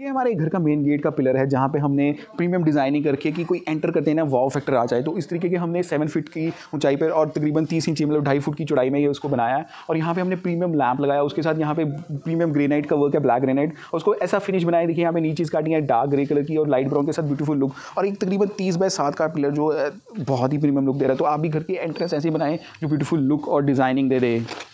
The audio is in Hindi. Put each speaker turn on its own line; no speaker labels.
ये हमारे घर का मेन गेट का पिलर है जहाँ पे हमने प्रीमियम डिज़ाइनिंग करके कि कोई एंटर करते हैं ना वाव फैक्टर आ जाए तो इस तरीके के हमने सेवन फीट की ऊंचाई पर और तकरीबन तीस इंची मतलब ढाई फुट की चौड़ाई में ये उसको बनाया है और यहाँ पे हमने प्रीमियम लैंप लगाया उसके साथ यहाँ पे प्रीमियम ग्रेनाइट का वर्क है ब्लैक ग्रेनाइट उसको ऐसा फिनिश बनाया देखिए यहाँ पे नीचे काटिंग है डार्क ग्रे कलर की और लाइट ब्राउन के साथ ब्यूटीफुल लुक और एक तकरीबन तीस बाय सात का पिलर जो बहुत ही प्रीमियम लुक दे रहा है तो आप भी घर की एंट्रेंस ऐसे बनाएं जो ब्यूटीफुल लुक और डिज़ाइनिंग दे दे